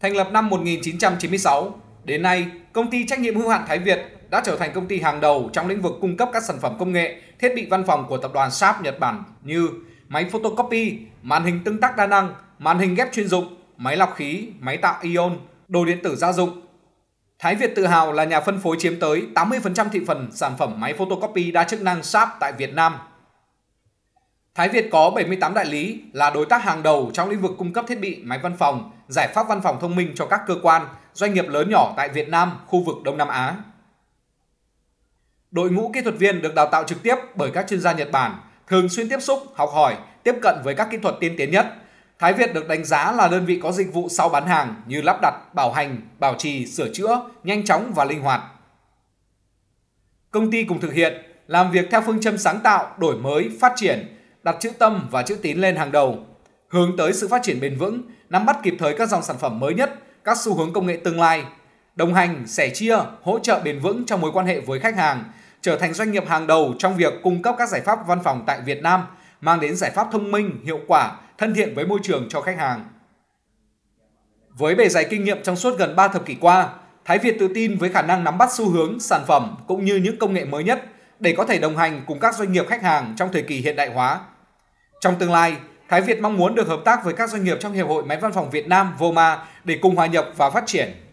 Thành lập năm 1996, đến nay, công ty trách nhiệm hữu hạn Thái Việt đã trở thành công ty hàng đầu trong lĩnh vực cung cấp các sản phẩm công nghệ, thiết bị văn phòng của tập đoàn Sharp Nhật Bản như máy photocopy, màn hình tương tác đa năng, màn hình ghép chuyên dụng, máy lọc khí, máy tạo ion, đồ điện tử gia dụng. Thái Việt tự hào là nhà phân phối chiếm tới 80% thị phần sản phẩm máy photocopy đa chức năng Sharp tại Việt Nam. Thái Việt có 78 đại lý là đối tác hàng đầu trong lĩnh vực cung cấp thiết bị, máy văn phòng, giải pháp văn phòng thông minh cho các cơ quan, doanh nghiệp lớn nhỏ tại Việt Nam, khu vực Đông Nam Á. Đội ngũ kỹ thuật viên được đào tạo trực tiếp bởi các chuyên gia Nhật Bản, thường xuyên tiếp xúc, học hỏi, tiếp cận với các kỹ thuật tiên tiến nhất. Thái Việt được đánh giá là đơn vị có dịch vụ sau bán hàng như lắp đặt, bảo hành, bảo trì, sửa chữa, nhanh chóng và linh hoạt. Công ty cùng thực hiện làm việc theo phương châm sáng tạo, đổi mới, phát triển – đặt chữ tâm và chữ tín lên hàng đầu, hướng tới sự phát triển bền vững, nắm bắt kịp thời các dòng sản phẩm mới nhất, các xu hướng công nghệ tương lai, đồng hành, sẻ chia, hỗ trợ bền vững trong mối quan hệ với khách hàng, trở thành doanh nghiệp hàng đầu trong việc cung cấp các giải pháp văn phòng tại Việt Nam, mang đến giải pháp thông minh, hiệu quả, thân thiện với môi trường cho khách hàng. Với bề dày kinh nghiệm trong suốt gần 3 thập kỷ qua, Thái Việt tự tin với khả năng nắm bắt xu hướng, sản phẩm cũng như những công nghệ mới nhất – để có thể đồng hành cùng các doanh nghiệp khách hàng trong thời kỳ hiện đại hóa. Trong tương lai, Thái Việt mong muốn được hợp tác với các doanh nghiệp trong Hiệp hội Máy văn phòng Việt Nam VOMA để cùng hòa nhập và phát triển.